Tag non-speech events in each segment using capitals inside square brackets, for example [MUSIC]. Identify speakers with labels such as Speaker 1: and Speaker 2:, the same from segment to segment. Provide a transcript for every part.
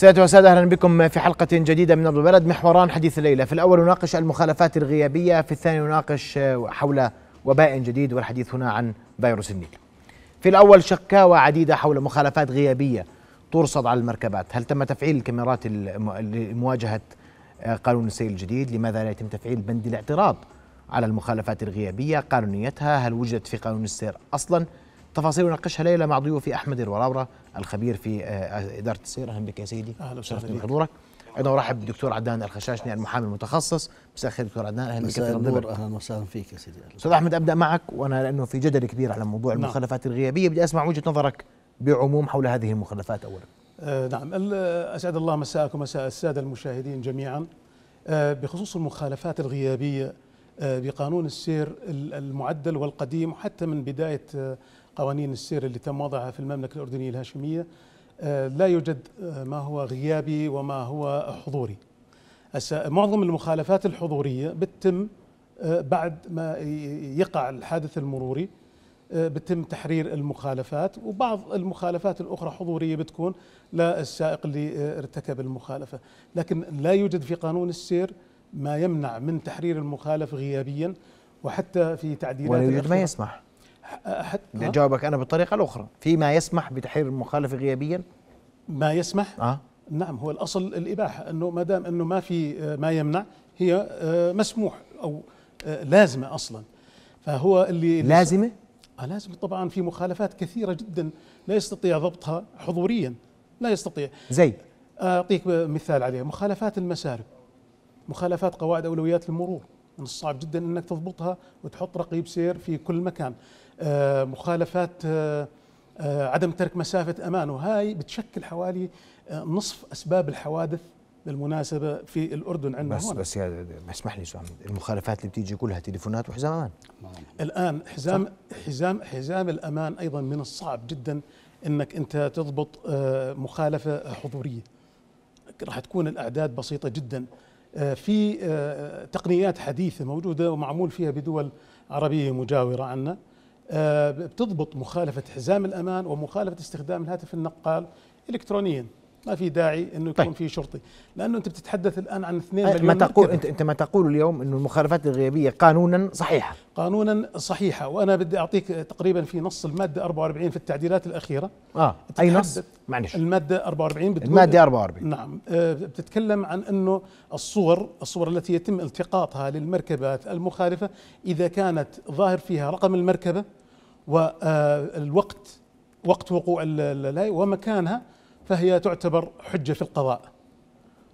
Speaker 1: سيادة وسادة أهلا بكم في حلقة جديدة من البلد محوران حديث الليلة في الأول نناقش المخالفات الغيابية في الثاني نناقش آه، حول وباء جديد والحديث هنا عن فيروس النيل في الأول شكاوى عديدة حول مخالفات غيابية ترصد على المركبات هل تم تفعيل الكاميرات لمواجهة آه، قانون السيل الجديد لماذا لا يتم تفعيل بند الاعتراض على المخالفات الغيابية قانونيتها هل وجدت في قانون السير أصلا تفاصيل نناقشها ليلة مع ضيوفي أحمد الوراورة الخبير في آه، إدارة السير أهلا بك يا سيدي أهلا وسهلا بحضورك ايضا ارحب بالدكتور عدنان الخشاشني المحامي المتخصص مساء الخير دكتور عدنان اهلا بك مساء اهلا وسهلا فيك يا سيدي استاذ احمد ابدا معك وانا لانه في جدل كبير على موضوع نعم. المخلفات الغيابيه بدي اسمع وجهه نظرك بعموم حول هذه المخلفات اولا
Speaker 2: آه نعم اسعد الله مساءكم مساء الساده المشاهدين جميعا آه بخصوص المخالفات الغيابيه آه بقانون السير المعدل والقديم حتى من بدايه آه قوانين السير اللي تم وضعها في المملكة الأردنية الهاشمية آه، لا يوجد آه، ما هو غيابي وما هو حضوري معظم المخالفات الحضورية بتتم آه، بعد ما يقع الحادث المروري بتم تحرير المخالفات وبعض المخالفات الأخرى حضورية بتكون للسائق اللي ارتكب المخالفة لكن لا يوجد في قانون السير ما يمنع من تحرير
Speaker 1: المخالف غيابيا وحتى في تعديلات ما يسمح حتى نعم. جاوبك انا بالطريقه الاخرى فيما يسمح بتحرير المخالف غيابيا ما يسمح آه؟
Speaker 2: نعم هو الاصل الاباحه انه ما دام انه ما في آه، ما يمنع هي آه، مسموح او آه، لازمه اصلا فهو اللي لازمه آه لازم طبعا في مخالفات كثيره جدا لا يستطيع ضبطها حضوريا لا يستطيع زي اعطيك مثال عليها مخالفات المسارب مخالفات قواعد اولويات المرور من الصعب جدا انك تضبطها وتحط رقيب سير في كل مكان آه، مخالفات آه، آه، عدم ترك مسافة أمان وهاي بتشكل حوالي نصف أسباب الحوادث بالمناسبة في الأردن عندنا بس هنا.
Speaker 1: بس يا اسمح لي سؤال المخالفات اللي بتيجي كلها تليفونات وحزام أمان
Speaker 2: الآن حزام صح؟ حزام حزام الأمان أيضا من الصعب جدا أنك أنت تضبط مخالفة حضورية راح تكون الأعداد بسيطة جدا في تقنيات حديثة موجودة ومعمول فيها بدول عربية مجاورة عنا آه، بتضبط مخالفة حزام الأمان ومخالفة استخدام الهاتف النقال إلكترونيا ما في داعي انه يكون طيب. في شرطي لانه انت بتتحدث الان عن 2 طيب، مليون ما تقول انت
Speaker 1: انت ما تقول اليوم انه المخالفات
Speaker 2: الغيابيه قانونا صحيحه قانونا صحيحه وانا بدي اعطيك تقريبا في نص الماده 44 في التعديلات الاخيره
Speaker 1: اه اي نص
Speaker 2: معلش الماده 44 بتقول الماده 44 نعم آه، بتتكلم عن انه الصور الصور التي يتم التقاطها للمركبات المخالفه اذا كانت ظاهر فيها رقم المركبه والوقت آه، وقت وقوع ومكانها فهي تعتبر حجة في
Speaker 3: القضاء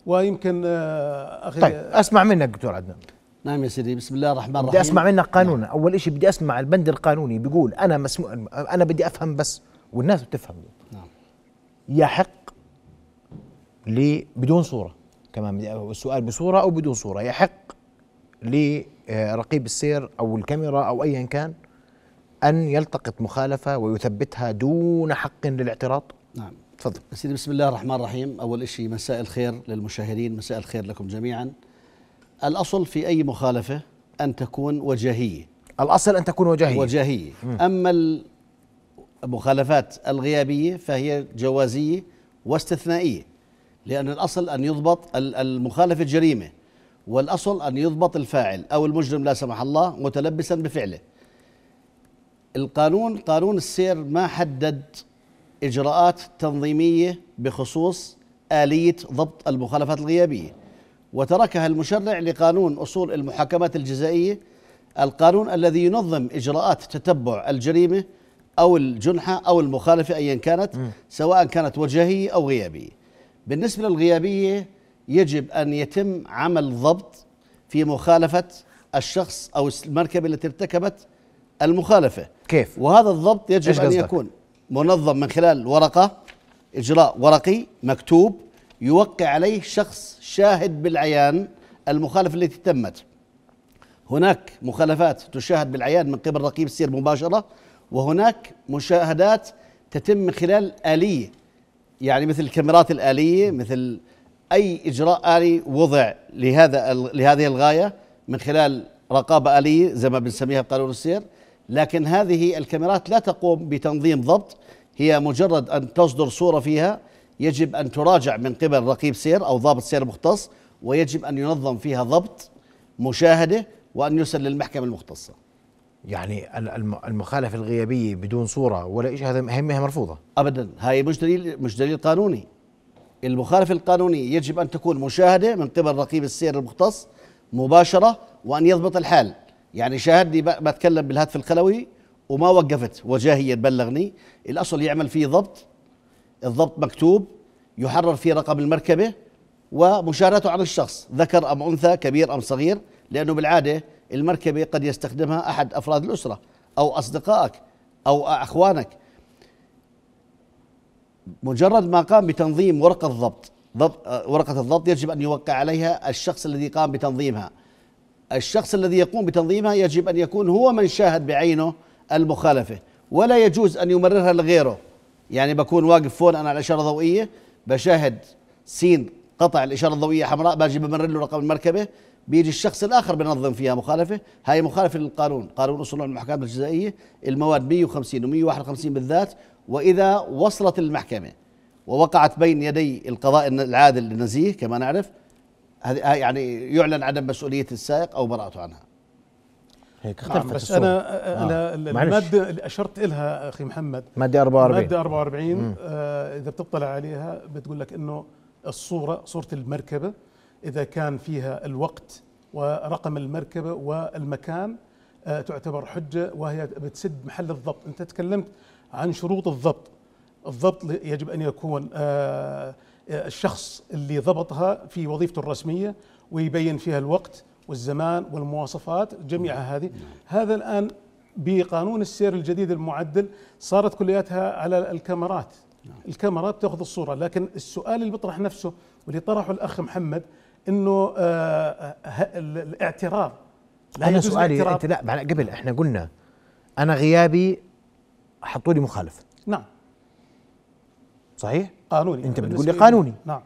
Speaker 1: ويمكن آه، أخي طيب أسمع منك دكتور عدنان نعم يا سيدي بسم الله الرحمن الرحيم بدي أسمع منك قانونا نعم. أول شيء بدي أسمع البند القانوني بيقول أنا مسمو... أنا بدي أفهم بس والناس بتفهم نعم يحق لي بدون صورة كمان السؤال بصورة أو بدون صورة يحق لرقيب آه، السير أو الكاميرا أو أيا كان أن يلتقط مخالفة ويثبتها دون حق للاعتراض نعم تفضل سيدي بسم الله الرحمن الرحيم أول
Speaker 3: شيء مساء الخير للمشاهدين مساء الخير لكم جميعا الأصل في أي مخالفة أن تكون وجاهية
Speaker 1: الأصل أن تكون وجاهية
Speaker 3: وجاهية أما المخالفات الغيابية فهي جوازية واستثنائية لأن الأصل أن يضبط المخالفة جريمة والأصل أن يضبط الفاعل أو المجرم لا سمح الله متلبسا بفعله القانون قانون السير ما حدد إجراءات تنظيمية بخصوص آلية ضبط المخالفات الغيابية وتركها المشرع لقانون أصول المحاكمات الجزائية القانون الذي ينظم إجراءات تتبع الجريمة أو الجنحة أو المخالفة أيا كانت سواء كانت وجاهية أو غيابية بالنسبة للغيابية يجب أن يتم عمل ضبط في مخالفة الشخص أو المركبة التي ارتكبت المخالفة كيف؟ وهذا الضبط يجب أن يكون منظم من خلال ورقة إجراء ورقي مكتوب يوقع عليه شخص شاهد بالعيان المخالفة التي تمت هناك مخالفات تشاهد بالعيان من قبل رقيب السير مباشرة وهناك مشاهدات تتم من خلال آلية يعني مثل الكاميرات الآلية مثل أي إجراء آلي وضع لهذا لهذه الغاية من خلال رقابة آلية زي ما بنسميها بقانون السير لكن هذه الكاميرات لا تقوم بتنظيم ضبط هي مجرد أن تصدر صورة فيها يجب أن تراجع من قبل رقيب سير أو ضابط سير مختص ويجب أن ينظم فيها ضبط مشاهدة وأن يرسل للمحكمة المختصة
Speaker 1: يعني المخالفة الغيابية بدون صورة ولا شيء هذا أهمها مرفوضة أبدا هاي مش دليل مش دليل قانوني المخالفة
Speaker 3: القانونية يجب أن تكون مشاهدة من قبل رقيب السير المختص مباشرة وأن يضبط الحال يعني شاهدني بتكلم بالهاتف الخلوي وما وقفت وجاهيا بلغني الاصل يعمل فيه ضبط الضبط مكتوب يحرر فيه رقم المركبه ومشارته عن الشخص ذكر ام انثى كبير ام صغير لانه بالعاده المركبه قد يستخدمها احد افراد الاسره او اصدقائك او اخوانك مجرد ما قام بتنظيم ورقه الضبط ضبط ورقه الضبط يجب ان يوقع عليها الشخص الذي قام بتنظيمها الشخص الذي يقوم بتنظيمها يجب أن يكون هو من شاهد بعينه المخالفة ولا يجوز أن يمررها لغيره يعني بكون واقف فوق أنا على الاشاره الضوئيه بشاهد سين قطع الإشارة الضوئية حمراء باجي بمرر له رقم المركبة بيجي الشخص الآخر بنظم فيها مخالفة هاي مخالفة للقانون قانون أصول المحكمة الجزائية المواد 150 و151 بالذات وإذا وصلت المحكمة ووقعت بين يدي القضاء العادل النزيه كما نعرف هذه آه، يعني يعلن عدم مسؤوليه السائق او براءته عنها
Speaker 2: هيك نعم، اختلفت بس الصورة. انا انا آه. الماده اللي اشرت لها اخي محمد ماده 44 ماده 44 آه اذا بتطلع عليها بتقول لك انه الصوره صوره المركبه اذا كان فيها الوقت ورقم المركبه والمكان آه تعتبر حجه وهي بتسد محل الضبط انت تكلمت عن شروط الضبط الضبط يجب ان يكون آه الشخص اللي ضبطها في وظيفته الرسميه ويبين فيها الوقت والزمان والمواصفات جميعها نعم. هذه نعم. هذا الان بقانون السير الجديد المعدل صارت كلياتها على الكاميرات نعم. الكاميرات تاخذ الصوره لكن السؤال اللي بيطرح نفسه واللي طرحه الاخ محمد انه آه, آه، الاعتراض لا انا سؤالي انت لا
Speaker 1: قبل احنا قلنا انا غيابي حطوا لي مخالف نعم صحيح قانوني انت بتقول لي قانوني نعم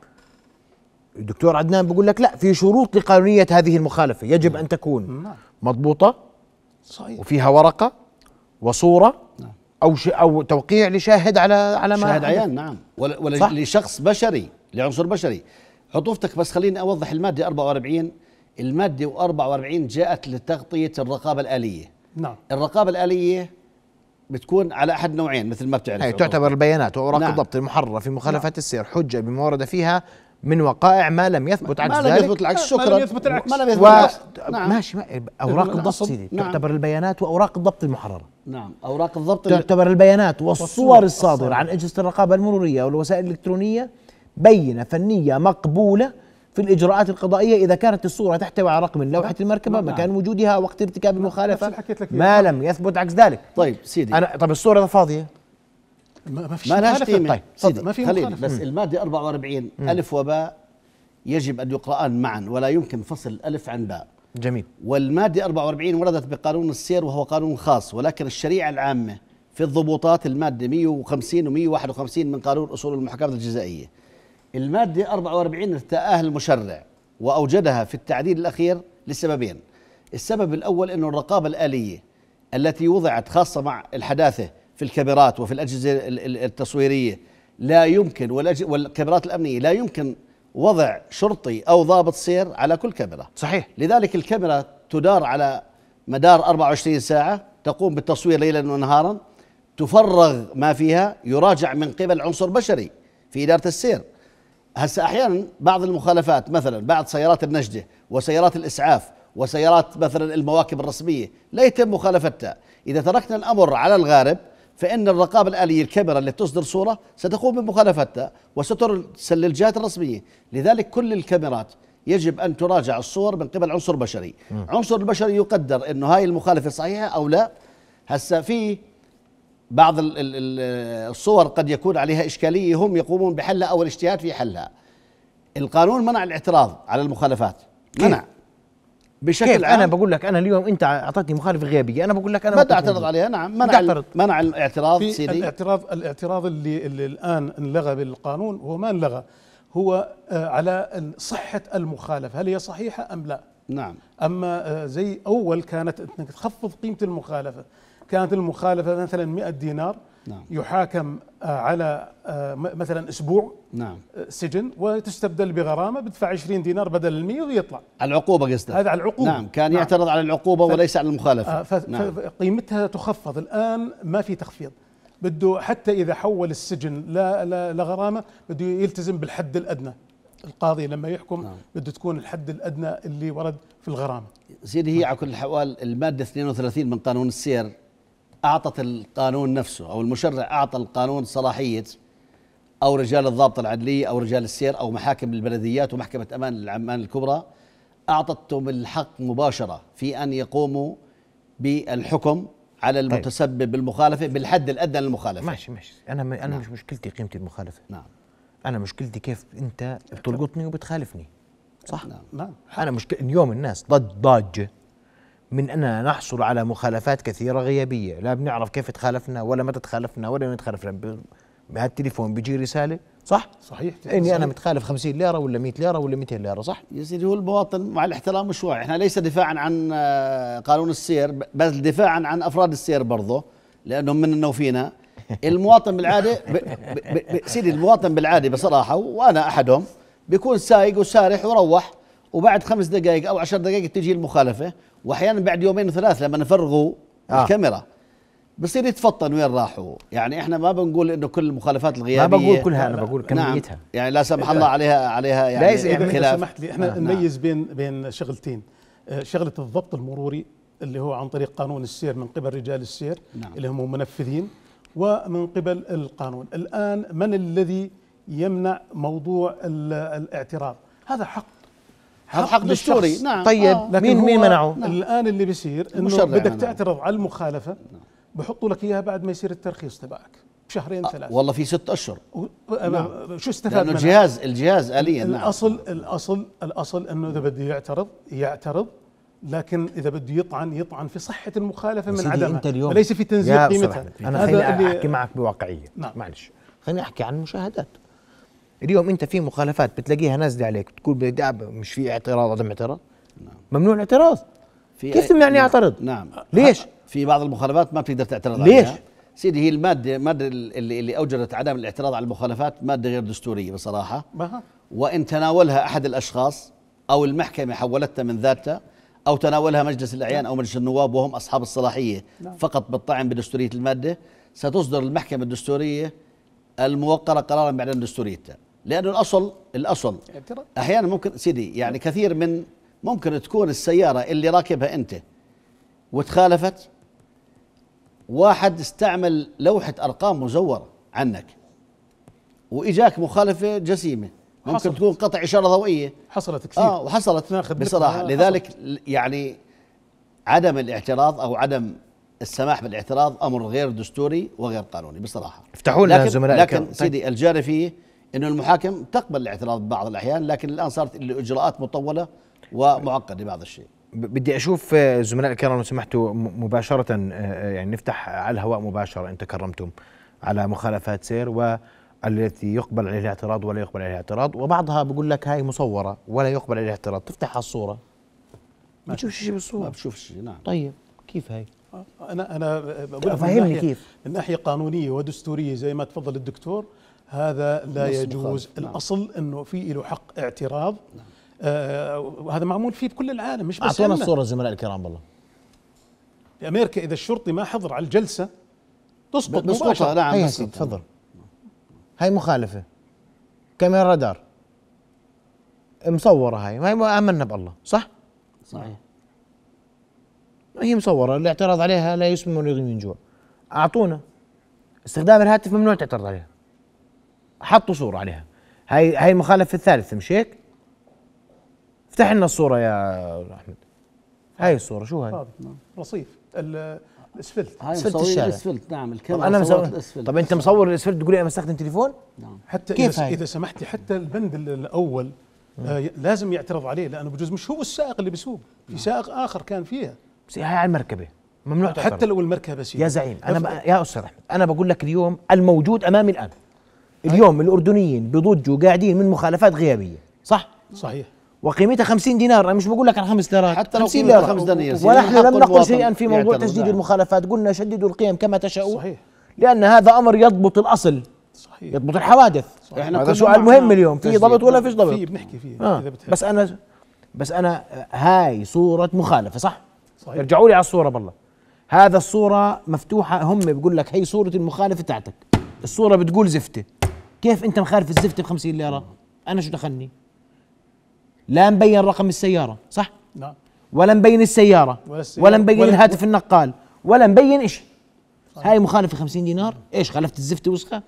Speaker 1: الدكتور عدنان بيقول لك لا في شروط لقانونيه هذه المخالفه يجب ان تكون نعم. مضبوطه صحيح وفيها ورقه وصوره نعم. او ش... او توقيع لشاهد على على ما شاهد عيان نعم ولا, صح؟ لشخص بشري لعنصر بشري
Speaker 3: عطوفتك بس خليني اوضح الماده 44 الماده 44 جاءت لتغطيه الرقابه الاليه نعم الرقابه الاليه بتكون على احد نوعين
Speaker 1: مثل ما بتعرف هي تعتبر البيانات واوراق نعم. الضبط المحرره في مخالفه نعم. السير حجه بما ورد فيها من وقائع ما لم يثبت عكس ذلك ما لم يثبت العكس شكرا ما لم يثبت العكس ما لم يثبت العكس نعم. ماشي ما... اوراق نعم. الضبط سيدي نعم. تعتبر البيانات واوراق الضبط المحرره
Speaker 3: نعم اوراق الضبط تعتبر
Speaker 1: البيانات والصور الصادره عن اجهزه الرقابه المروريه والوسائل الالكترونيه بينه فنيه مقبوله في الإجراءات القضائية إذا كانت الصورة تحتوي على رقم لوحة المركبة نعم. مكان وجودها وقت ارتكاب المخالفة ما لم يثبت عكس ذلك طيب سيدي أنا طب الصورة فاضية
Speaker 3: ما فيش ما طيب سيدي ما في مخالفه بس المادة 44 مم. ألف وباء يجب أن يقرأان معا ولا يمكن فصل الف عن باء جميل والمادة 44 وردت بقانون السير وهو قانون خاص ولكن الشريعة العامة في الضبوطات المادة 150 و151 من قانون أصول المحاكمات الجزائية المادة 44 ارتآها المشرع وأوجدها في التعديل الأخير لسببين السبب الأول أنه الرقابة الآلية التي وضعت خاصة مع الحداثة في الكاميرات وفي الأجهزة التصويرية لا يمكن والكاميرات الأمنية لا يمكن وضع شرطي أو ضابط سير على كل كاميرا صحيح لذلك الكاميرا تدار على مدار 24 ساعة تقوم بالتصوير ليلا ونهارا تفرغ ما فيها يراجع من قبل عنصر بشري في إدارة السير هسه احيانا بعض المخالفات مثلا بعد سيارات النجده وسيارات الاسعاف وسيارات مثلا المواكب الرسميه لا يتم مخالفتها اذا تركنا الامر على الغارب فإن الرقابة الآلية الكاميرا اللي بتصدر صورة ستقوم بمخالفتها وستر الجهات الرسمية لذلك كل الكاميرات يجب أن تراجع الصور من قبل عنصر بشري م. عنصر البشري يقدر أنه هاي المخالفة صحيحة أو لا هسا في بعض الصور قد يكون عليها إشكالية هم يقومون بحلها أو الاجتهاد في حلها القانون منع الاعتراض على المخالفات منع بشكل كيف؟ عام انا بقول لك انا اليوم انت اعطيتني مخالفه غيابيه انا بقول لك انا بدي اعترض عليها نعم منع ال... منع الاعتراض سيدي
Speaker 2: الاعتراض الاعتراض اللي, اللي الان انلغى بالقانون هو ما انلغى هو آه، على صحه المخالفه هل هي صحيحه ام لا نعم اما آه، زي اول كانت انك تخفض قيمه المخالفه كانت المخالفة مثلا 100 دينار نعم. يحاكم آه، على آه، مثلا اسبوع نعم آه، سجن وتستبدل بغرامه بدفع 20 دينار بدل ال 100 ويطلع
Speaker 3: العقوبه قصدك هذا على العقوبه نعم كان نعم. يعترض على العقوبه ف... وليس على المخالفه ف... نعم.
Speaker 2: فقيمتها تخفض الان ما في تخفيض بده حتى اذا حول السجن لا لا لغرامه بده يلتزم بالحد الادنى القاضي لما يحكم نعم. بده تكون الحد الادنى اللي ورد في الغرامه
Speaker 3: سيدي هي على كل الحوال الماده 32 من قانون السير أعطت القانون نفسه أو المشرع أعطى القانون صلاحية أو رجال الضابط العدلية أو رجال السير أو محاكم البلديات ومحكمة أمان العمان الكبرى أعطتهم الحق مباشرة في أن يقوموا بالحكم على طيب. المتسبب طيب. بالمخالفة بالحد الأدنى للمخالفة
Speaker 1: ماشي ماشي أنا م... أنا نعم. مش مشكلتي قيمتي المخالفة نعم أنا مشكلتي كيف أنت بتلقطني وبتخالفني صح؟ نعم, نعم. أنا مشكلة اليوم الناس ضد ضاجة من أننا نحصل على مخالفات كثيرة غيابية لا بنعرف كيف تخالفنا ولا متى تخالفنا ولا وين تخالفنا يعني بهالتليفون بيجي رسالة صح؟ صحيح اني صحيح. انا متخالف 50 ليره ولا 100 ليره ولا 200 ليره صح؟
Speaker 3: يا سيدي هو المواطن مع الاحترام مش واعي، احنا ليس دفاعا عن آه، قانون السير بل دفاعا عن افراد السير برضه لانهم مننا وفينا [LAUGHS] المواطن بالعاده ب... ب... ب... سيدي المواطن بالعاده بصراحه وانا احدهم بيكون سايق وسارح وروح وبعد خمس دقائق او عشر دقائق تجي المخالفه واحيانا بعد يومين وثلاث لما نفرغوا آه. الكاميرا بصير يتفطن وين راحوا يعني احنا ما بنقول انه كل المخالفات الغيابيه ما بقول كلها انا بقول كميتها نعم يعني لا سمح الله عليها عليها يعني ليس يعني خلاف لو سمحت لي احنا نعم.
Speaker 2: نميز بين بين شغلتين آه، شغله الضبط المروري اللي هو عن طريق قانون السير من قبل رجال السير نعم. اللي هم منفذين ومن قبل القانون الان من الذي يمنع موضوع الاعتراض هذا حق هذا حق دستوري نعم طيب آه. مين مين منعه؟ نعم. الان اللي بيصير انه يعني. بدك نعم. تعترض على المخالفه بحطوا لك اياها بعد ما يصير الترخيص تبعك بشهرين آه
Speaker 3: والله في ست اشهر
Speaker 2: و... نعم. شو استفاد لانه الجهاز الجهاز اليا نعم الاصل الاصل الاصل انه اذا بده يعترض يعترض لكن اذا بده يطعن يطعن في صحه المخالفه من عدمها انت اليوم ليس في تنزيل قيمتها انا خليني احكي
Speaker 1: معك بواقعيه نعم معلش خليني احكي عن المشاهدات اليوم انت في مخالفات بتلاقيها نازله عليك بتقول بدي مش في اعتراض عدم اعتراض نعم. ممنوع الاعتراض في كيف تمنعني يعني
Speaker 3: اعترض نعم ليش في بعض المخالفات ما بتقدر تعترض ليش عليها. سيدي هي الماده الماده اللي, اللي اوجدت عدم الاعتراض على المخالفات ماده غير دستوريه بصراحه بها. وان تناولها احد الاشخاص او المحكمه حولتها من ذاتها او تناولها مجلس الاعيان او مجلس النواب وهم اصحاب الصلاحيه نعم. فقط بالطعن بدستوريه الماده ستصدر المحكمه الدستوريه الموقره قرارا بعد الدستوريته لانه الاصل الاصل احيانا ممكن سيدي يعني كثير من ممكن تكون السياره اللي راكبها انت وتخالفت واحد استعمل لوحه ارقام مزوره عنك واجاك مخالفه جسيمه ممكن حصلت. تكون قطع اشاره ضوئيه حصلت كثير اه وحصلت بصراحه آه، لذلك حصلت. يعني عدم الاعتراض او عدم السماح بالاعتراض امر غير دستوري وغير قانوني بصراحه افتحوا لنا زملائك لكن طيب. سيدي الجاري فيه انه المحاكم تقبل الاعتراض بعض الاحيان لكن الان صارت الاجراءات مطوله ومعقده بعض الشيء
Speaker 1: بدي اشوف آه، زملاء الكرام لو سمحتوا مباشره آه، آه، يعني نفتح على الهواء مباشره ان تكرمتم على مخالفات سير و التي يقبل عليه الاعتراض ولا يقبل عليه الاعتراض وبعضها بقول لك هاي مصوره ولا يقبل عليه الاعتراض تفتح على الصوره ما بتشوف
Speaker 3: شيء بالصوره ما بتشوف شيء
Speaker 2: نعم طيب كيف هاي انا انا بقول فهمني كيف
Speaker 1: من ناحيه قانونيه
Speaker 2: ودستوريه زي ما تفضل الدكتور هذا لا يجوز نعم. الاصل انه في له حق اعتراض نعم. آه وهذا معمول فيه بكل العالم مش بس اعطونا الصوره
Speaker 1: زملاء الكرام والله
Speaker 2: في امريكا اذا الشرطي ما حضر على الجلسه تسقط مباشره نعم
Speaker 1: تفضل هاي مخالفه كاميرا رادار مصوره هاي ما امنا بالله صح صحيح هي مصوره الاعتراض عليها لا يسمن ولا يغني من جوع اعطونا استخدام الهاتف ممنوع تعترض عليها حطوا صوره عليها هاي هاي المخالفه الثالثه مش هيك افتح لنا الصوره يا احمد هاي الصوره شو هاي طيب،
Speaker 2: نعم. رصيف الاسفلت هاي مصور الشارع الاسفلت نعم الكاميرا انا مصور الاسفلت طب
Speaker 1: انت مصور الاسفلت تقول لي انا مستخدم تليفون نعم حتى كيف اذا, إذا سمحتي حتى البند الاول
Speaker 2: آه لازم يعترض عليه لانه بجوز مش هو السائق اللي بيسوق في نعم. سائق اخر كان فيها
Speaker 1: هاي على المركبه ممنوع تعترض حتى لو المركبه سيدي يا زعيم انا ب... يا استاذ احمد انا بقول لك اليوم الموجود امامي الان اليوم الاردنيين بضجوا قاعدين من مخالفات غيابيه صح صحيح وقيمتها 50 دينار انا مش بقول لك عن 5 دينارات حتى لو 50 5 دينار ونحن لم نقل شيئا في موضوع تسديد المخالفات قلنا شددوا القيم كما تشاءوا صحيح لان هذا امر يضبط الاصل صحيح يضبط الحوادث صحيح. احنا هذا سؤال مهم اليوم في ضبط ولا فيش ضبط؟ في بنحكي فيه آه. بس انا بس انا آه، هاي صوره مخالفه صح؟ صحيح. ارجعوا لي على الصوره بالله هذا الصوره مفتوحه هم بيقول لك هي صوره المخالفه تاعتك الصوره بتقول زفته كيف انت مخالف الزفته ب 50 ليره انا شو دخلني لا مبين رقم السياره صح نعم ولا مبين السياره ولا, مبين الهاتف و... النقال ولا مبين شيء هاي مخالفه 50 دينار ايش خالفت الزفته وسخه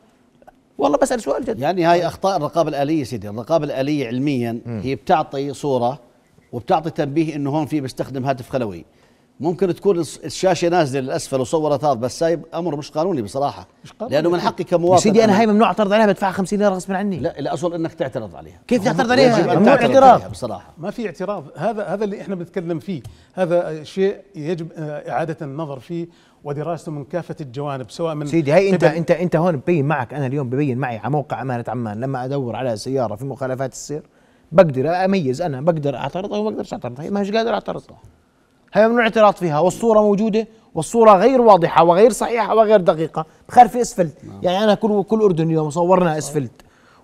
Speaker 1: والله بسال سؤال جد يعني هاي اخطاء الرقابه الاليه سيدي الرقابه الاليه
Speaker 3: علميا هي بتعطي صوره وبتعطي تنبيه انه هون في بيستخدم هاتف خلوي ممكن تكون الشاشه نازله للاسفل وصورت هذا بس هاي امر مش قانوني بصراحه مش قانوني لانه من حقي كمواطن سيدي انا هاي ممنوع اعترض عليها بدفعها 50 ليره غصب عني لا الاصل انك تعترض عليها كيف تعترض عليها ممنوع اعتراض بصراحه
Speaker 2: ما في اعتراض هذا هذا اللي احنا بنتكلم فيه هذا شيء يجب آه، اعاده النظر فيه ودراسته من كافه الجوانب سواء من سيدي هي انت
Speaker 1: انت انت هون ببين معك انا اليوم ببين معي على موقع امانه عمان لما ادور على سياره في مخالفات السير بقدر اميز انا بقدر اعترض او ما بقدرش اعترض هي مش قادر اعترض هي ممنوع الاعتراض فيها والصوره موجوده والصوره غير واضحه وغير صحيحه وغير دقيقه بخير في اسفلت نعم. يعني انا كل كل اردن يوم صورنا اسفلت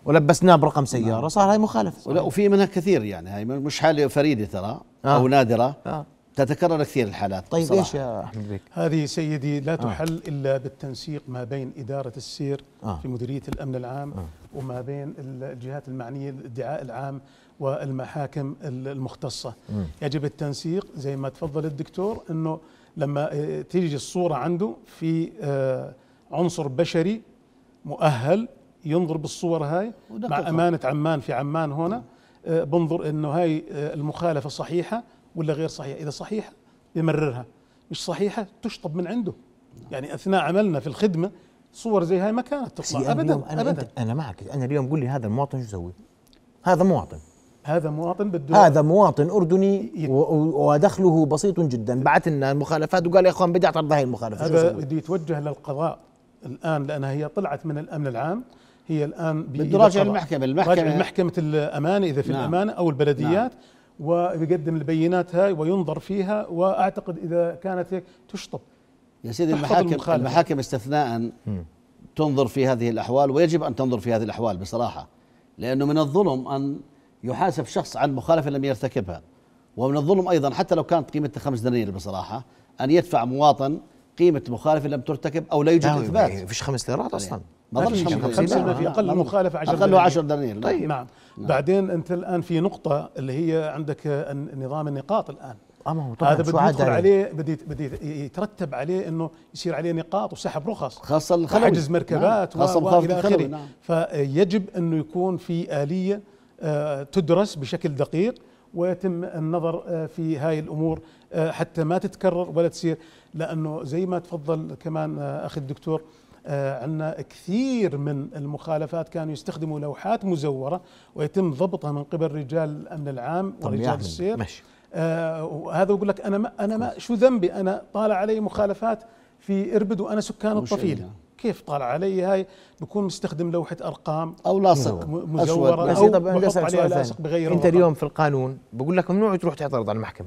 Speaker 1: ولبسناه برقم سياره نعم. صار هاي مخالفه ولا
Speaker 3: وفي منها كثير يعني هاي مش حاله فريده ترى آه. او
Speaker 1: نادره آه.
Speaker 3: تتكرر كثير
Speaker 1: الحالات طيب صراحة. ايش يا احمد بيك؟
Speaker 2: هذه سيدي لا آه. تحل آه. الا بالتنسيق ما بين اداره السير آه. في مديريه الامن العام آه. وما بين الجهات المعنيه الادعاء العام والمحاكم المختصة م. يجب التنسيق زي ما تفضل الدكتور أنه لما آه، تيجي الصورة عنده في آه، عنصر بشري مؤهل ينظر بالصور هاي مع أمانة عمان في عمان هنا آه، بنظر أنه هاي المخالفة صحيحة ولا غير صحيحة إذا صحيحة يمررها مش صحيحة تشطب من عنده يعني أثناء عملنا في الخدمة صور زي
Speaker 1: هاي ما كانت تطلع أبدا أنا, أبداً أنا معك أنا اليوم قول لي هذا المواطن شو يسوي هذا مواطن هذا مواطن بده هذا مواطن اردني ودخله بسيط جدا بعث لنا المخالفات وقال يا اخوان بدي اعترض هاي المخالفه هذا بده يتوجه للقضاء الان لانها
Speaker 2: هي طلعت من الامن العام هي الان بده يراجع المحكمه المحكمه محكمه الامانه اذا في نعم الامانه او البلديات نعم ويقدم البينات هاي وينظر فيها واعتقد اذا كانت هيك تشطب
Speaker 3: يا سيدي المحاكم المحاكم استثناء تنظر في هذه الاحوال ويجب ان تنظر في هذه الاحوال بصراحه لانه من الظلم ان يحاسب شخص عن مخالفة لم يرتكبها ومن الظلم أيضا حتى لو كانت قيمتها خمس دنانير بصراحة أن يدفع مواطن قيمة مخالفة لم ترتكب أو لا يوجد إثبات ما
Speaker 1: فيش خمس ليرات أصلا يعني ما ظنش خمس ليرات في أقل مخالفة 10 اقل 10 دنانير طيب نعم.
Speaker 3: نعم بعدين أنت
Speaker 2: الآن في نقطة اللي هي عندك نظام النقاط الآن
Speaker 1: آه، طبعا هذا بده يدخل عليه
Speaker 2: بدي بدي يترتب عليه انه يصير عليه نقاط وسحب رخص خاصه الخلوي حجز مركبات نعم. خاصه الخلوي نعم. فيجب انه يكون في اليه آه، تدرس بشكل دقيق ويتم النظر آه، في هاي الامور آه، حتى ما تتكرر ولا تصير لانه زي ما تفضل كمان اخي الدكتور عندنا كثير من المخالفات كانوا يستخدموا لوحات مزوره ويتم ضبطها من قبل رجال الامن العام ورجال السير وهذا يقول لك انا ما انا ما شو ذنبي انا طالع علي مخالفات في اربد وانا سكان الطفيله كيف طالع علي هاي بكون مستخدم لوحه ارقام او لاصق مزوره أسود. او طب انا بسالك سؤال ثاني انت
Speaker 1: اليوم في القانون بقول لك ممنوع تروح تعترض على المحكمه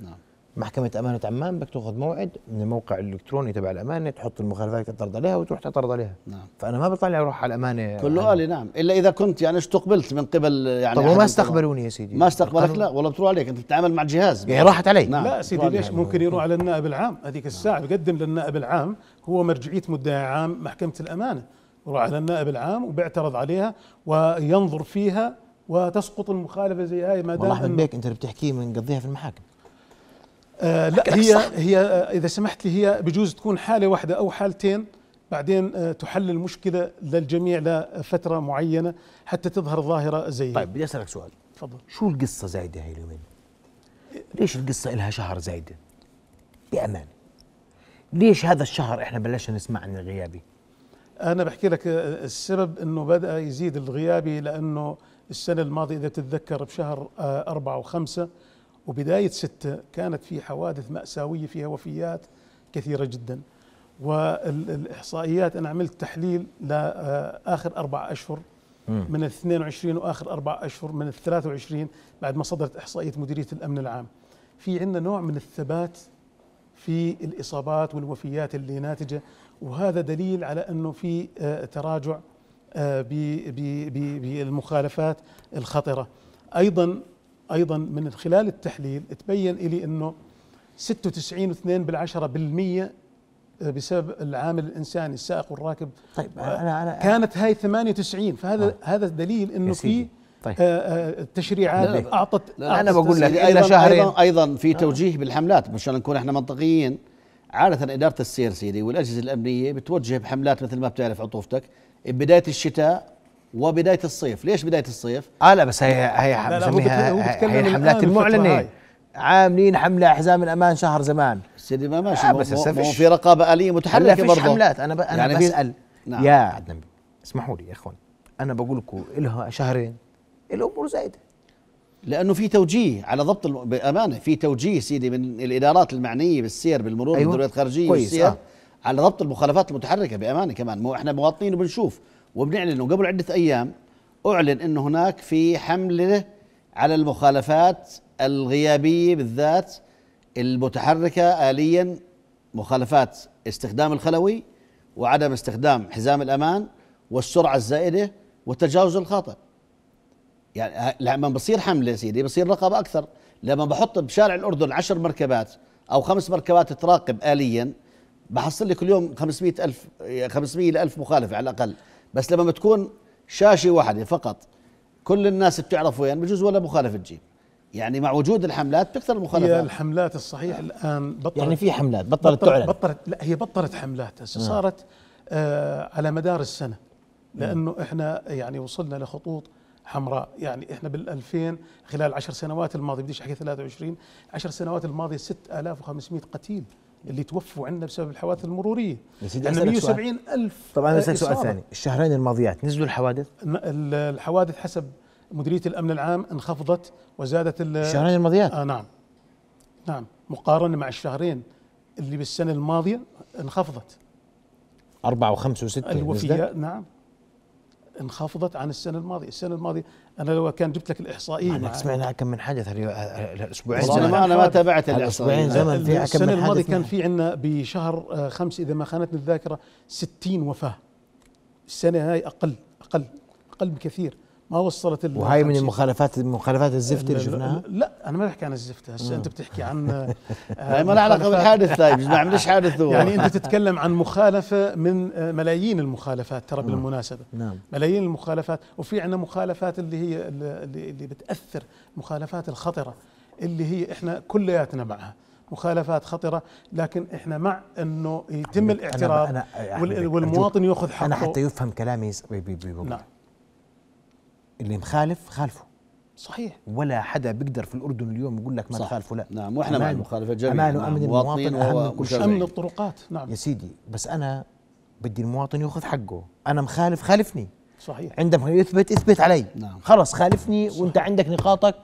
Speaker 1: نعم محكمه امانه عمان بدك تاخذ موعد من الموقع الالكتروني تبع الامانه تحط المخالفات اللي تعترض عليها وتروح تعترض عليها نعم فانا ما بطلع اروح على الامانه كله يعني
Speaker 3: الي نعم الا اذا كنت يعني استقبلت من قبل يعني طب وما استقبلوني يا سيدي ما استقبلك لا والله بتروح عليك انت بتتعامل مع الجهاز يعني راحت علي نعم لا سيدي ليش ممكن
Speaker 2: يروح على النائب العام هذيك الساعه بقدم للنائب العام هو مرجعيه مدعي عام محكمه الامانه يروح على النائب العام وبيعترض عليها وينظر فيها وتسقط المخالفه زي هاي ما دام والله بيك انت اللي بتحكيه من قضيها في المحاكم آه، لا هي هي آه، اذا سمحت لي هي بجوز تكون حاله واحده او حالتين بعدين آه، تحل المشكله للجميع لفتره معينه حتى تظهر ظاهره زي طيب بدي اسالك
Speaker 1: سؤال تفضل شو القصه زايده هي اليومين؟ إيه. ليش القصه لها شهر زايده؟ بامان ليش هذا الشهر احنا بلشنا نسمع عن الغيابي؟
Speaker 2: انا بحكي لك السبب انه بدا يزيد الغيابي لانه السنه الماضيه اذا تتذكر بشهر أربعة وخمسة وبداية ستة كانت في حوادث مأساوية فيها وفيات كثيرة جدا والإحصائيات أنا عملت تحليل لآخر أربع أشهر من ال 22 وآخر أربع أشهر من ال 23 بعد ما صدرت إحصائية مديرية الأمن العام في عندنا نوع من الثبات في الإصابات والوفيات اللي ناتجة وهذا دليل على أنه في آه، تراجع آه، بالمخالفات الخطرة أيضا ايضا من خلال التحليل تبين لي انه 96.2 بالعشرة بالمية بسبب العامل الانساني السائق والراكب طيب انا انا كانت هاي 98 فهذا آه هذا دليل انه في طيب.
Speaker 3: التشريعات آه، آه، لا اعطت لا انا بقول لك الى شهرين ايضا, أيضاً في آه. توجيه آه. بالحملات مشان نكون احنا منطقيين عادة إدارة السير سيدي والأجهزة الأمنية بتوجه بحملات مثل ما بتعرف عطوفتك بداية الشتاء وبدايه الصيف ليش بدايه الصيف آه لا بس هي هي
Speaker 1: لا هي حملات المعلنه عاملين حمله حزام الامان شهر زمان سيدي ما ماشي آه بس مو, مو في رقابه اليه متحركه برضه حملات انا ب... انا يعني بسال نعم. يا عدنان اسمحوا لي يا اخوان انا بقول لكم إلها شهرين الامور زايده
Speaker 3: لانه في توجيه على ضبط الم... بامانه في توجيه سيدي من الادارات المعنيه بالسير بالمرور أيوة. الخارجيه والسير آه. على ضبط المخالفات المتحركه بامانه كمان مو احنا مواطنين وبنشوف وبنعلن قبل عدة أيام أعلن أنه هناك في حملة على المخالفات الغيابية بالذات المتحركة آليا مخالفات استخدام الخلوي وعدم استخدام حزام الأمان والسرعة الزائدة والتجاوز الخاطئ يعني لما بصير حملة سيدي بصير رقابة أكثر لما بحط بشارع الأردن عشر مركبات أو خمس مركبات تراقب آليا بحصل لي كل يوم 500 ألف 500 ألف مخالفة على الأقل بس لما بتكون شاشه واحده فقط كل الناس بتعرف وين بجوز ولا مخالف تجيب يعني مع وجود الحملات بتكثر المخالفات هي الحملات الصحيح
Speaker 2: الان بطلت يعني في حملات بطلت, بطلت تعلن بطلت لا هي بطلت حملات هسه آه. صارت آه على مدار السنه لانه احنا يعني وصلنا لخطوط حمراء يعني احنا بال2000 خلال 10 سنوات الماضيه بديش احكي 23 10 سنوات الماضيه 6500 قتيل اللي توفوا عندنا بسبب الحوادث المروريه عندنا 170 الف طبعا انا اسالك سؤال ثاني
Speaker 1: الشهرين الماضيات
Speaker 2: نزلوا الحوادث الحوادث حسب مديريه الامن العام انخفضت وزادت الشهرين الماضيات آه نعم نعم مقارنه مع الشهرين اللي بالسنه الماضيه انخفضت
Speaker 1: أربعة وخمسة وستة الوفيات
Speaker 2: نعم انخفضت عن السنه الماضيه، السنه الماضيه انا لو كان جبت لك
Speaker 1: الاحصائيه معك سمعنا كم من حدث الاسبوعين زمن انا ما تابعت الاسبوعين زمن في كم السنه الماضيه كان
Speaker 2: في عندنا بشهر آه، خمس اذا ما خانتني الذاكره ستين وفاه السنه هاي اقل اقل اقل بكثير ما وصلت وهي من المخالفات المخالفات الزفت اللي شفناها؟ لا انا ما بحكي عن الزفت هسه آه. انت بتحكي عن [LAUGHS] هاي ما لها علاقه بالحادث طيب ما عملش [LAUGHS] حادث هو يعني انت [LAUGHS] تتكلم عن مخالفه من آه، ملايين المخالفات ترى نعم. بالمناسبه نعم ملايين المخالفات وفي عندنا مخالفات اللي هي اللي, اللي بتاثر المخالفات الخطره اللي هي احنا كلياتنا معها مخالفات خطرة لكن احنا مع انه يتم الاعتراف أنا أنا والمواطن ياخذ حقه انا حتى
Speaker 1: يفهم كلامي بوضوح نعم اللي مخالف خالفه صحيح ولا حدا بيقدر في الاردن اليوم يقول لك ما تخالفه لا نعم واحنا مع المخالفه جميعا امان نعم. وامن نعم. المواطن اهم كل شيء امن الطرقات نعم يا سيدي بس انا بدي المواطن ياخذ حقه انا مخالف خالفني صحيح عندما يثبت اثبت علي نعم. خلص خالفني صحيح. وانت عندك نقاطك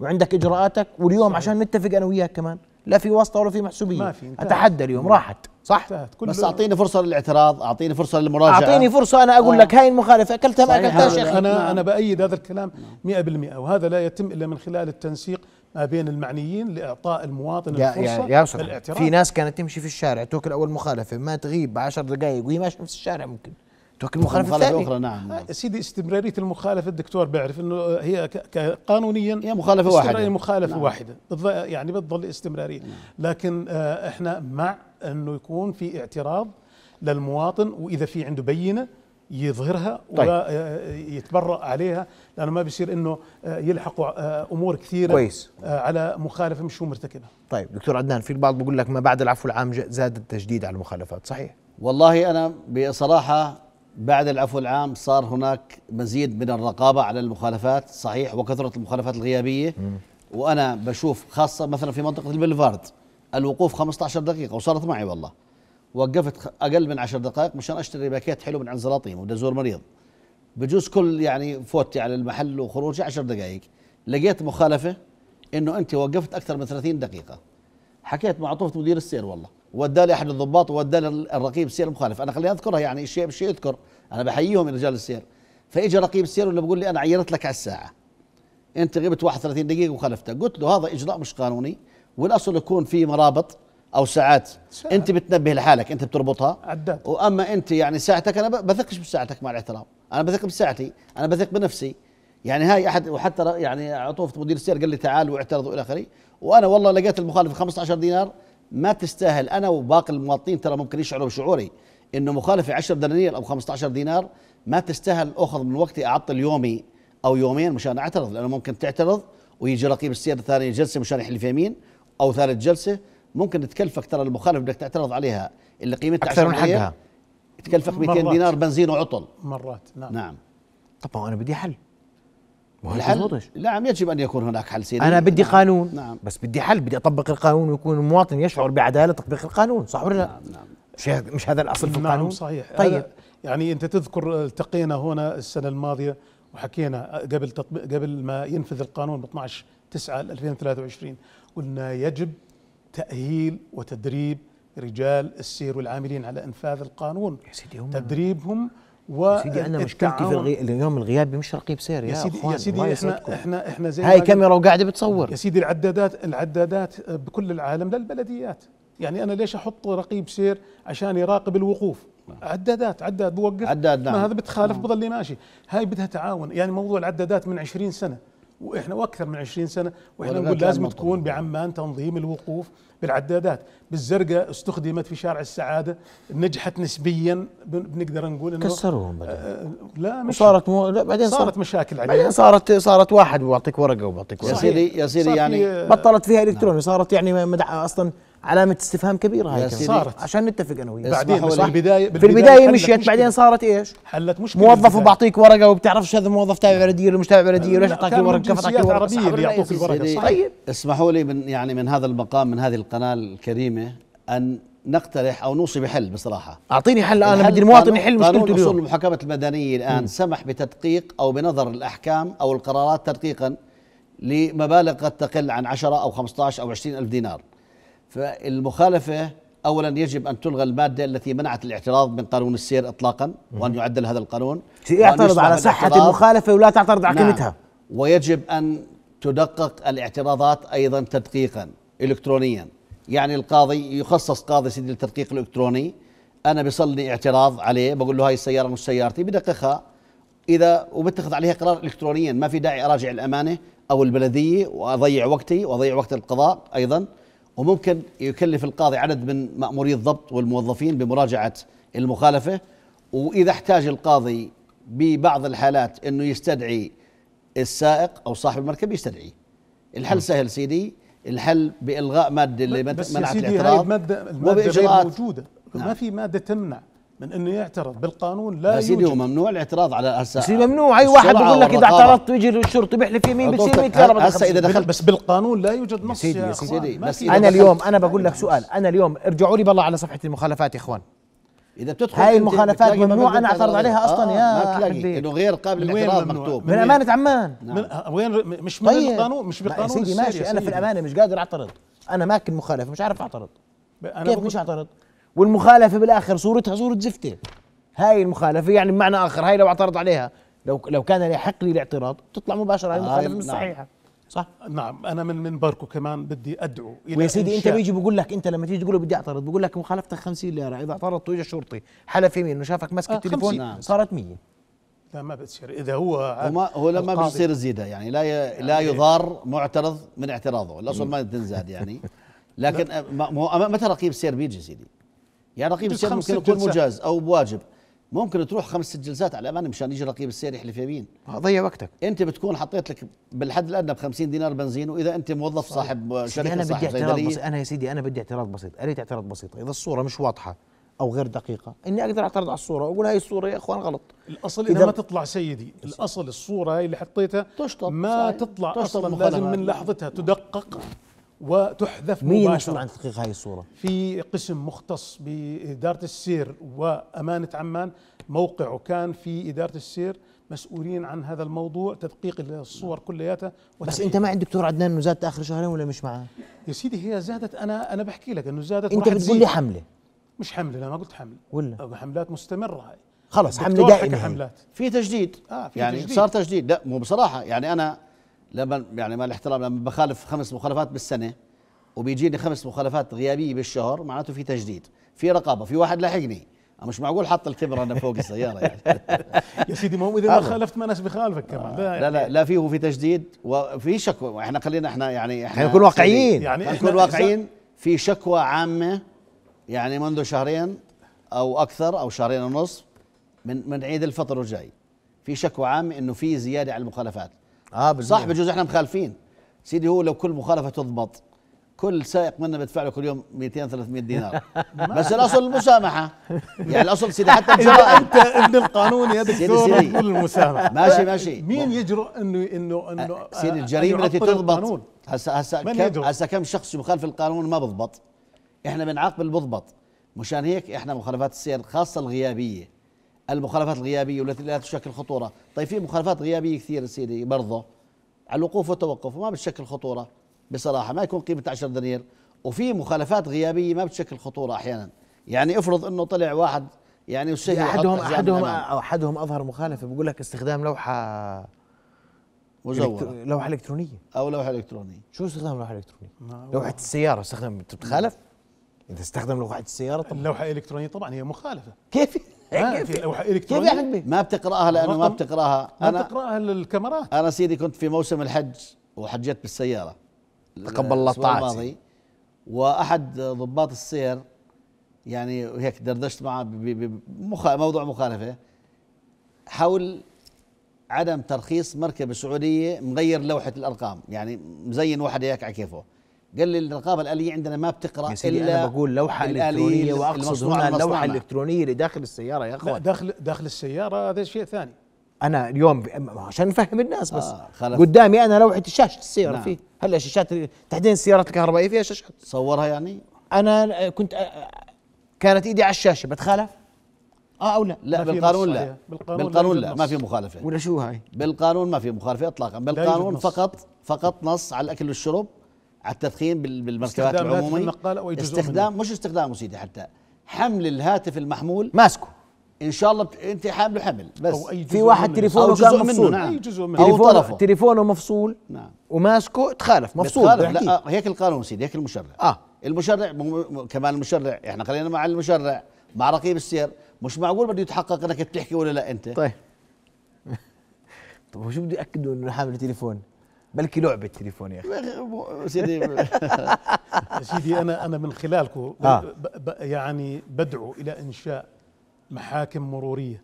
Speaker 1: وعندك اجراءاتك واليوم صحيح. عشان نتفق انا وياك كمان لا في واسطه ولا في محسوبيه ما في اتحدى اليوم راحت صح كل بس اعطيني فرصه للاعتراض اعطيني فرصه للمراجعه اعطيني فرصه انا اقول آه. لك هاي المخالفه اكلتها ما اكلتهاش يا اخي انا نعم. انا بايد هذا الكلام 100% وهذا لا يتم الا من خلال التنسيق ما بين المعنيين لاعطاء المواطن يا الفرصه يا يا في ناس كانت تمشي في الشارع توكل اول مخالفه ما تغيب 10 دقائق وهي ماشيه في الشارع ممكن تؤكد المخالفه الثانيه اخرى نعم,
Speaker 2: نعم. آه، سيدي استمراريه المخالفه الدكتور بيعرف انه آه، هي قانونيا هي مخالفه واحده مخالفه نعم. واحده يعني بتضل استمراريه نعم. لكن آه، احنا مع انه يكون في اعتراض للمواطن واذا في عنده بينه
Speaker 1: يظهرها طيب.
Speaker 2: ويتبرأ عليها لانه ما بيصير انه يلحقوا امور كثيره كويس. على مخالفه مش هو مرتكبها
Speaker 1: طيب دكتور عدنان في البعض بيقول لك ما بعد العفو العام زاد التجديد على المخالفات صحيح والله انا بصراحه
Speaker 3: بعد العفو العام صار هناك مزيد من الرقابه على المخالفات صحيح وكثره المخالفات الغيابيه وانا بشوف خاصه مثلا في منطقه البلفارد الوقوف 15 دقيقه وصارت معي والله وقفت اقل من 10 دقائق مشان اشتري باكيت حلو من عند زلاطين وبدي ازور مريض بجوز كل يعني فوتي على المحل وخروجي 10 دقائق لقيت مخالفه انه انت وقفت اكثر من 30 دقيقه حكيت مع طوفه مدير السير والله وداه لاحد الضباط ووداه للرقيب السير المخالف انا خليني اذكرها يعني شيء بشيء يذكر انا بحييهم رجال السير فاجى رقيب السير ولا بقول لي انا عيرت لك على الساعه انت غبت 31 دقيقه وخلفتك قلت له هذا اجراء مش قانوني والاصل يكون في مرابط او ساعات ساعة. انت بتنبه لحالك انت بتربطها عداد واما انت يعني ساعتك انا بثقش بساعتك مع الاحترام انا بثق بساعتي انا بثق بنفسي يعني هاي احد وحتى يعني عطوف مدير السير قال لي تعال واعترض والى اخره وانا والله لقيت المخالف 15 دينار ما تستاهل انا وباقي المواطنين ترى ممكن يشعروا بشعوري انه مخالفه 10 دنانير او 15 دينار ما تستاهل اخذ من وقتي اعطل يومي او يومين مشان اعترض لانه ممكن تعترض ويجي رقيب السير ثاني جلسه مشان يحلف يمين او ثالث جلسه ممكن تكلفك ترى المخالفه بدك تعترض عليها اللي قيمتها اكثر من حقها تكلفك 200 دينار بنزين وعطل
Speaker 1: مرات نعم نعم طب انا بدي حل الحل نعم يجب أن يكون هناك حل سيدي أنا بدي نعم قانون نعم بس بدي حل بدي أطبق القانون ويكون المواطن يشعر بعدالة تطبيق القانون صح ولا لا؟ نعم, نعم مش مش هذا الأصل في نعم، القانون؟ نعم صحيح طيب
Speaker 2: يعني أنت تذكر التقينا هنا السنة الماضية وحكينا قبل تطبيق قبل ما ينفذ القانون ب 12 9 2023 قلنا يجب تأهيل وتدريب رجال السير والعاملين على انفاذ القانون يا سيدي هم تدريبهم و سيدي انا مشكلتي في الغي...
Speaker 1: اليوم الغياب مش رقيب سير يا, يا سيدي يا سيدي احنا احنا احنا زي هاي كاميرا
Speaker 2: وقاعده بتصور يا سيدي العدادات العدادات بكل العالم للبلديات يعني انا ليش احط رقيب سير عشان يراقب الوقوف عدادات عداد بوقف عداد نعم. ما هذا بتخالف نعم. بضل ماشي هاي بدها تعاون يعني موضوع العدادات من 20 سنه واحنا واكثر من 20 سنه واحنا نقول لازم تكون بعمان تنظيم الوقوف بالعدادات بالزرقاء استخدمت في شارع السعاده نجحت نسبيا بنقدر نقول انه كسروهم
Speaker 1: بعدين آه, آه، لا مش صارت مو لا بعدين صارت, صارت مشاكل عليها بعدين صارت صارت واحد بيعطيك ورقه وبيعطيك ورقه يا سيدي يا سيدي يعني بطلت فيها نعم. الكتروني صارت يعني اصلا علامة استفهام كبيرة هاي صارت عشان نتفق انا وياك بعدين صح؟ بالبداية في البداية مشيت بعدين صارت ايش؟ حلت مشكلة موظف وبعطيك ورقة وبتعرفش هذا الموظف تابع نعم. بلدية ولا مش تابع بلدية وليش اعطاك الورقة كيف اعطاك الورقة العربية الورقة صح طيب
Speaker 3: اسمحوا لي من يعني من هذا المقام من هذه القناة الكريمة ان نقترح او نوصي بحل بصراحه اعطيني حل انا بدي المواطن يحل مشكلته اليوم المحاكمه المدنيه الان سمح بتدقيق او بنظر الاحكام او القرارات تدقيقا لمبالغ قد تقل عن 10 او 15 او 20 الف دينار فالمخالفة أولا يجب أن تلغى المادة التي منعت الاعتراض من قانون السير إطلاقا وأن يعدل هذا القانون يعترض على صحة
Speaker 1: المخالفة ولا تعترض على نعم. قيمتها نعم
Speaker 3: ويجب أن تدقق الاعتراضات أيضا تدقيقا إلكترونيا يعني القاضي يخصص قاضي سيدي التدقيق الإلكتروني أنا بصلي اعتراض عليه بقول له هاي السيارة مش سيارتي بدققها إذا وبتخذ عليها قرار إلكترونيا ما في داعي أراجع الأمانة أو البلدية وأضيع وقتي وأضيع وقت القضاء أيضا وممكن يكلف القاضي عدد من مأموري الضبط والموظفين بمراجعة المخالفة وإذا احتاج القاضي ببعض الحالات أنه يستدعي السائق أو صاحب المركب يستدعيه الحل م. سهل سيدي الحل بإلغاء مادة اللي منعت الاعتراض بس سيدي هاي المادة, المادة وبإجراءات
Speaker 2: موجودة نعم. ما في مادة تمنع من انه يعترض بالقانون لا
Speaker 3: يوجد
Speaker 1: ممنوع الاعتراض على هسه سيدي ممنوع اي واحد بيقول لك اذا اعترضت ويجي الشرطي بيحلف يمين بتصير 100 هسه اذا دخلت بس بالقانون لا يوجد نص يا, يا سيدي بس انا اليوم انا بقول لك سؤال انا اليوم ارجعوا لي بالله على صفحه المخالفات يا اخوان اذا بتدخل هاي المخالفات ممنوع انا اعترض عليها آه، اصلا آه يا انه غير قابل للاعتراض مكتوب من امانه عمان نعم. وين مش من طيب. القانون مش بالقانون سيدي ماشي انا في الامانه مش قادر اعترض انا ماكن مخالفه مش عارف اعترض كيف مش اعترض والمخالفه بالاخر صورتها صوره زفته هاي المخالفه يعني بمعنى اخر هاي لو اعترض عليها لو لو كان يحق لي الاعتراض تطلع مباشره هاي المخالفه مش نعم. صحيحه صح
Speaker 2: نعم انا من منبركم كمان بدي ادعو الى ويا سيدي انت بيجي
Speaker 1: بقول لك انت لما تيجي تقول له بدي اعترض بقول لك مخالفتك 50 ليره اذا اعترضت واجى الشرطي حلف يمين انه شافك ماسك آه التليفون نعم. صارت 100
Speaker 2: لا ما بتصير اذا هو وما هو لما بيصير
Speaker 3: زياده يعني لا ي... يعني لا إيه. يضار معترض من اعتراضه الاصل ما تنزاد يعني [LAUGHS] لكن آه، متى رقيب السير بيجي سيدي يعني رقيب السير ممكن يكون مجاز او بواجب ممكن تروح خمس ست جلسات على الامانه مشان يجي رقيب السير يحلف يمين آه، ضيع وقتك انت بتكون حطيت لك بالحد الادنى ب 50 دينار بنزين واذا انت موظف صاحب شركه انا بدي اعتراض بس
Speaker 1: انا يا سيدي انا بدي اعتراض بسيط اريد اعتراض بسيط اذا الصوره مش واضحه او غير دقيقه
Speaker 3: اني اقدر اعترض على الصوره واقول هاي الصوره يا اخوان
Speaker 2: غلط الاصل انها ما تطلع سيدي الاصل الصوره هاي اللي حطيتها تشطب ما صحيح. تطلع تشطب اصلا لازم من لحظتها تدقق وتحذف مين مباشرة مسؤول عن تحقيق هذه الصورة؟ في قسم مختص بإدارة السير وأمانة عمان موقعه كان في إدارة السير مسؤولين عن هذا الموضوع تدقيق الصور كلياتها
Speaker 1: بس انت مع الدكتور عدنان انه زادت اخر شهرين ولا مش معاه؟
Speaker 2: يا سيدي هي زادت انا انا بحكي لك انه زادت انت بتقول لي حمله
Speaker 1: مش حمله لا ما قلت حمله ولا حملات مستمره هاي خلص حمله دائمه حملات في تجديد اه في يعني تجديد. صار تجديد لا مو بصراحه يعني انا لما
Speaker 3: يعني مع الاحترام لما بخالف خمس مخالفات بالسنه وبيجيني خمس مخالفات غيابيه بالشهر معناته في تجديد في رقابه في واحد لاحقني مش معقول حط الكاميرا انا فوق السياره يعني [LAUGHS] يا سيدي ما هو اذا ما خالفت
Speaker 2: ما ناس بخالفك كمان آه لا
Speaker 3: لا لا هو في تجديد وفي شكوى احنا خلينا احنا يعني احنا نكون واقعيين يعني نكون واقعيين في شكوى عامه يعني منذ شهرين او اكثر او شهرين ونص من من عيد الفطر وجاي في شكوى عامه انه في زياده على المخالفات اه بالزبط. صح بجوز احنا مخالفين سيدي هو لو كل مخالفه تضبط كل سائق منا بدفع له كل يوم 200 300 دينار [LAUGHS] بس الاصل المسامحه
Speaker 1: يعني الاصل سيدي حتى انت انت ابن
Speaker 3: القانون يا دكتور كل المسامحه ماشي ماشي
Speaker 2: مين يجرؤ انه انه انه أه، سيدي آه، الجريمه التي تضبط
Speaker 3: هسا هسا كم هسا كم شخص يخالف القانون ما بضبط احنا بنعاقب اللي بضبط مشان هيك احنا مخالفات السير خاصه الغيابيه المخالفات الغيابيه والتي لا تشكل خطوره، طيب في مخالفات غيابيه كثير سيدي برضه على الوقوف والتوقف وما بتشكل خطوره بصراحه ما يكون قيمه 10 دنانير وفي مخالفات غيابيه ما بتشكل خطوره احيانا، يعني افرض انه طلع واحد يعني والشهي احدهم احدهم
Speaker 1: احدهم اظهر مخالفه بقول لك استخدام لوحه
Speaker 3: مزوره لوحه
Speaker 1: الكترونيه او لوحه الكترونيه شو استخدام لوحه الكترونيه؟ لوحه السياره استخدم بتخالف؟ نعم. اذا استخدم لوحه السياره طبعا اللوحه الالكترونيه طبعا هي مخالفه كيف إيه، الكترونيه
Speaker 3: كيف ما بتقراها لانه ما بتقراها ما أنا بتقراها للكاميرات انا سيدي كنت في موسم الحج وحجيت بالسياره تقبل الله طاعتي واحد ضباط السير يعني هيك دردشت معه بموضوع مخالفه حول عدم ترخيص مركبه سعوديه مغير لوحه الارقام يعني مزين واحد هيك على كيفه قال لي الرقابه الاليه عندنا ما بتقرا الا انا بقول لوحه الكترونيه واقصد هنا اللوحه
Speaker 1: الالكترونيه اللي داخل السياره يا اخوان داخل داخل السياره هذا شيء ثاني انا اليوم عشان نفهم الناس بس آه قدامي انا لوحه شاشه السياره نعم. في هلا شاشات تحديدا السيارات الكهربائيه فيها شاشات صورها يعني انا كنت كانت ايدي على الشاشه بتخالف اه او لا لا بالقانون لا بالقانون, بالقانون لا ما في مخالفه
Speaker 3: ولا شو هاي بالقانون ما في مخالفه اطلاقا بالقانون فقط فقط نص على الاكل والشرب على التدخين بالمركبات العمومية استخدام مش استخدام سيدي حتى حمل الهاتف المحمول ماسكه ان شاء الله انت حامله
Speaker 1: حمل بس أو أي جزء في واحد تليفونه كان مفصول منه نعم. أي جزء منه. او تليفونه مفصول نعم وماسكه تخالف مفصول لا آه،
Speaker 3: هيك القانون سيدي هيك المشرع اه المشرع كمان المشرع احنا خلينا مع المشرع مع رقيب السير مش معقول بده يتحقق انك بتحكي ولا لا
Speaker 1: انت طيب [LAUGHS] طب هو شو بده ياكدوا انه حامل تليفون بلكي لعبه تليفون يا
Speaker 3: اخي سيدي
Speaker 1: [LAUGHS] سيدي انا انا من خلالكم آه.
Speaker 2: يعني بدعو الى انشاء محاكم مروريه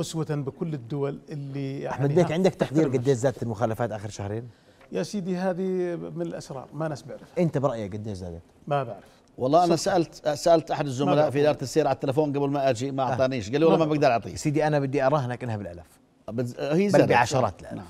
Speaker 2: اسوه بكل الدول اللي يعني احمد بيك عندك
Speaker 1: تحذير قديش زادت المخالفات اخر شهرين؟ يا سيدي هذه من الاسرار
Speaker 2: ما ناس بعرف
Speaker 1: انت برايك قديش زادت؟ ما بعرف والله انا
Speaker 2: سالت
Speaker 3: سالت احد الزملاء في اداره السير على التليفون قبل ما اجي ما آه. اعطانيش قال لي والله ما بقدر اعطيك سيدي انا بدي
Speaker 1: اراهنك انها بالالاف هي زادت بالعشرات الالاف نعم.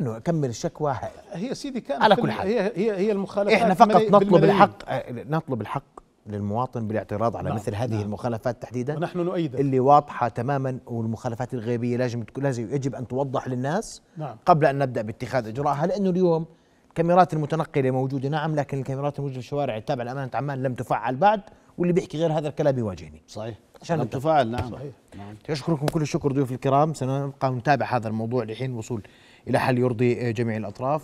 Speaker 1: انه اكمل الشكوى هي سيدي كان على كل حال هي هي هي المخالفات احنا فقط نطلب الحق نطلب الحق للمواطن بالاعتراض على نعم مثل هذه نعم المخالفات تحديدا ونحن نؤيدها اللي واضحه تماما والمخالفات الغيبيه لازم لازم يجب ان توضح للناس نعم قبل ان نبدا باتخاذ اجراءها لانه اليوم الكاميرات المتنقله موجوده نعم لكن الكاميرات الموجوده في الشوارع التابعه لامانه عمان لم تفعل بعد واللي بيحكي غير هذا الكلام يواجهني صحيح عشان لم تفعل نعم صحيح نعم اشكركم كل الشكر ضيوف الكرام سنبقى نتابع هذا الموضوع لحين وصول الى حل يرضي جميع الاطراف